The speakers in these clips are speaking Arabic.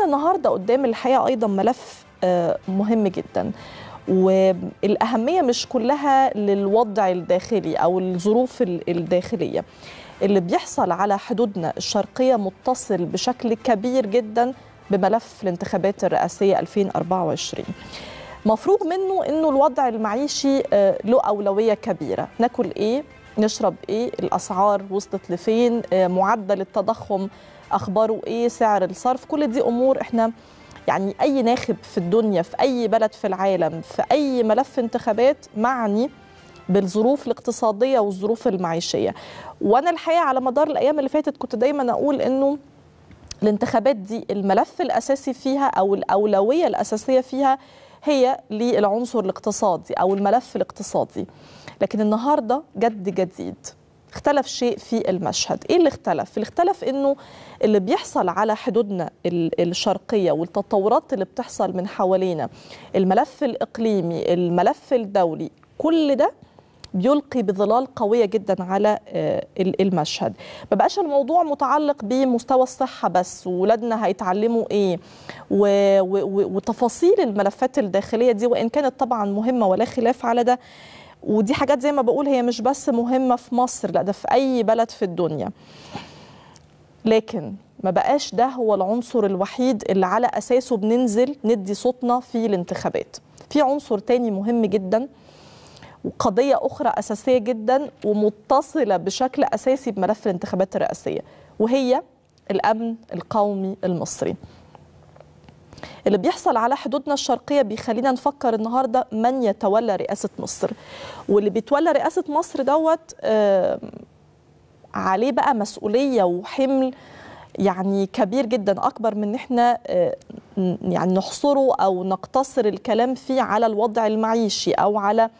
احنا النهارده قدام الحقيقه ايضا ملف آه، مهم جدا والاهميه مش كلها للوضع الداخلي او الظروف الداخليه اللي بيحصل على حدودنا الشرقيه متصل بشكل كبير جدا بملف الانتخابات الرئاسيه 2024 مفروغ منه انه الوضع المعيشي آه، له اولويه كبيره ناكل ايه نشرب ايه الاسعار وصلت لفين آه، معدل التضخم اخباره ايه سعر الصرف كل دي امور احنا يعني اي ناخب في الدنيا في اي بلد في العالم في اي ملف انتخابات معني بالظروف الاقتصاديه والظروف المعيشيه وانا الحقيقه على مدار الايام اللي فاتت كنت دايما اقول انه الانتخابات دي الملف الاساسي فيها او الاولويه الاساسيه فيها هي للعنصر الاقتصادي او الملف الاقتصادي لكن النهارده جد جديد اختلف شيء في المشهد ايه اللي اختلف اللي اختلف انه اللي بيحصل على حدودنا الشرقيه والتطورات اللي بتحصل من حوالينا الملف الاقليمي الملف الدولي كل ده بيلقي بظلال قويه جدا على آه، المشهد ما بقاش الموضوع متعلق بمستوى الصحه بس ولادنا هيتعلموا ايه و... و... وتفاصيل الملفات الداخليه دي وان كانت طبعا مهمه ولا خلاف على ده ودي حاجات زي ما بقول هي مش بس مهمه في مصر لا ده في اي بلد في الدنيا لكن ما بقاش ده هو العنصر الوحيد اللي على اساسه بننزل ندي صوتنا في الانتخابات في عنصر تاني مهم جدا وقضيه اخرى اساسيه جدا ومتصله بشكل اساسي بملف الانتخابات الرئاسيه وهي الامن القومي المصري اللي بيحصل على حدودنا الشرقية بيخلينا نفكر النهاردة من يتولى رئاسة مصر واللي بيتولى رئاسة مصر دوت عليه بقى مسؤولية وحمل يعني كبير جدا اكبر من ان احنا يعني نحصره او نقتصر الكلام فيه على الوضع المعيشي او على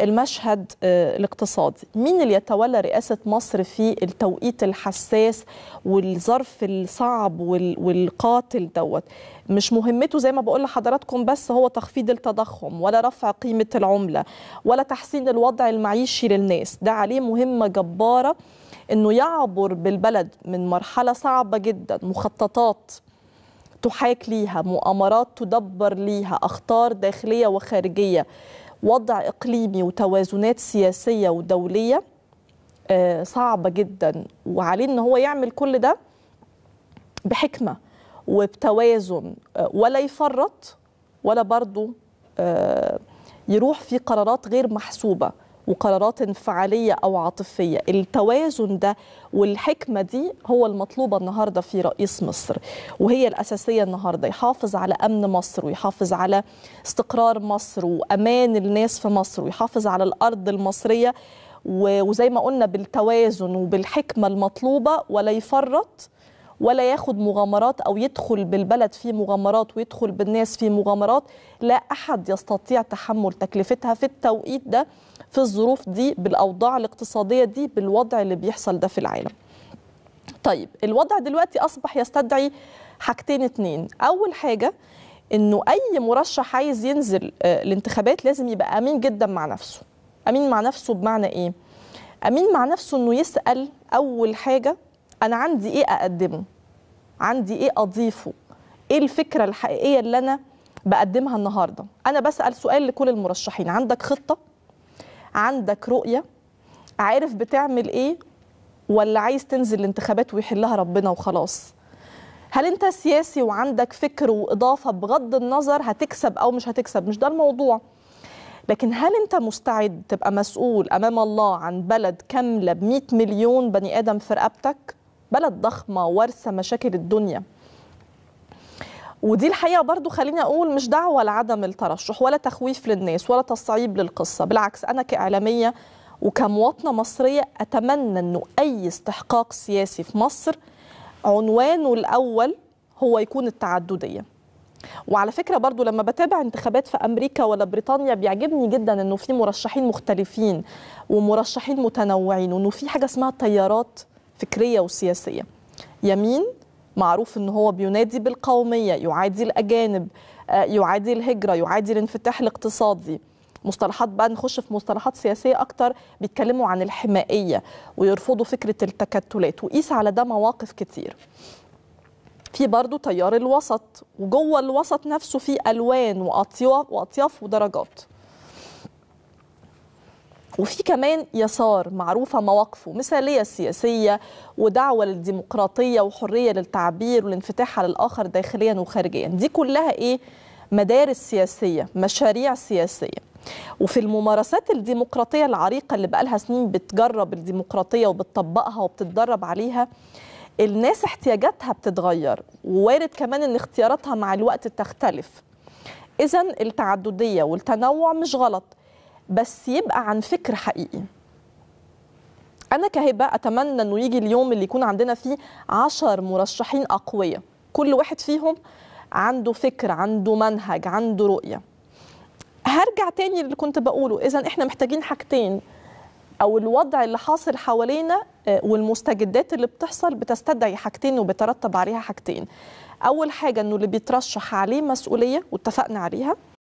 المشهد آه، الاقتصادي مين اللي يتولى رئاسة مصر في التوقيت الحساس والظرف الصعب والقاتل دوت مش مهمته زي ما بقول لحضراتكم بس هو تخفيض التضخم ولا رفع قيمة العملة ولا تحسين الوضع المعيشي للناس ده عليه مهمة جبارة انه يعبر بالبلد من مرحلة صعبة جدا مخططات تحاك ليها مؤامرات تدبر ليها أخطار داخلية وخارجية وضع اقليمي وتوازنات سياسيه ودوليه آه، صعبه جدا وعليه ان هو يعمل كل ده بحكمه وبتوازن آه، ولا يفرط ولا برضه آه، يروح في قرارات غير محسوبه وقرارات فعالية أو عاطفية التوازن ده والحكمة دي هو المطلوبة النهاردة في رئيس مصر وهي الأساسية النهاردة يحافظ على أمن مصر ويحافظ على استقرار مصر وأمان الناس في مصر ويحافظ على الأرض المصرية وزي ما قلنا بالتوازن وبالحكمة المطلوبة ولا يفرط ولا ياخد مغامرات أو يدخل بالبلد في مغامرات ويدخل بالناس في مغامرات لا أحد يستطيع تحمل تكلفتها في التوقيت ده في الظروف دي بالأوضاع الاقتصادية دي بالوضع اللي بيحصل ده في العالم طيب الوضع دلوقتي أصبح يستدعي حاجتين اتنين أول حاجة انه اي مرشح عايز ينزل آه، الانتخابات لازم يبقى امين جدا مع نفسه امين مع نفسه بمعنى ايه امين مع نفسه انه يسال اول حاجه انا عندي ايه اقدمه عندي ايه اضيفه ايه الفكره الحقيقيه اللي انا بقدمها النهارده انا بسال سؤال لكل المرشحين عندك خطه عندك رؤيه عارف بتعمل ايه ولا عايز تنزل الانتخابات ويحلها ربنا وخلاص هل انت سياسي وعندك فكر واضافه بغض النظر هتكسب او مش هتكسب مش ده الموضوع لكن هل انت مستعد تبقى مسؤول امام الله عن بلد كامله ب 100 مليون بني ادم في رقبتك بلد ضخمة وارثة مشاكل الدنيا ودي الحقيقه برضو خليني اقول مش دعوه لعدم الترشح ولا تخويف للناس ولا تصعيب للقصه بالعكس انا كاعلاميه وكمواطنه مصريه اتمنى انه اي استحقاق سياسي في مصر عنوانه الاول هو يكون التعدديه وعلى فكره برضو لما بتابع انتخابات في امريكا ولا بريطانيا بيعجبني جدا انه في مرشحين مختلفين ومرشحين متنوعين وانه في حاجه اسمها تيارات فكريه وسياسيه يمين معروف ان هو بينادي بالقوميه يعادي الاجانب آه، يعادي الهجره يعادي الانفتاح الاقتصادي مصطلحات بقى نخش في مصطلحات سياسيه اكتر بيتكلموا عن الحمائيه ويرفضوا فكره التكتلات وقيس على ده مواقف كتير في برضه تيار الوسط وجوه الوسط نفسه في الوان واطياف واطياف ودرجات وفي كمان يسار معروفه مواقفه مثاليه سياسيه ودعوه للديمقراطيه وحريه للتعبير والانفتاح على الاخر داخليا وخارجيا دي كلها ايه مدارس سياسيه مشاريع سياسيه وفي الممارسات الديمقراطيه العريقه اللي بقالها سنين بتجرب الديمقراطيه وبتطبقها وبتتدرب عليها الناس احتياجاتها بتتغير ووارد كمان ان اختياراتها مع الوقت تختلف اذا التعدديه والتنوع مش غلط بس يبقى عن فكر حقيقي انا كهبه اتمنى انه يجي اليوم اللي يكون عندنا فيه عشر مرشحين اقوياء كل واحد فيهم عنده فكر عنده منهج عنده رؤيه هرجع تاني للي كنت بقوله اذا احنا محتاجين حاجتين او الوضع اللي حاصل حوالينا آه، والمستجدات اللي بتحصل بتستدعي حاجتين وبترتب عليها حاجتين اول حاجه انه اللي بيترشح عليه مسؤوليه واتفقنا عليها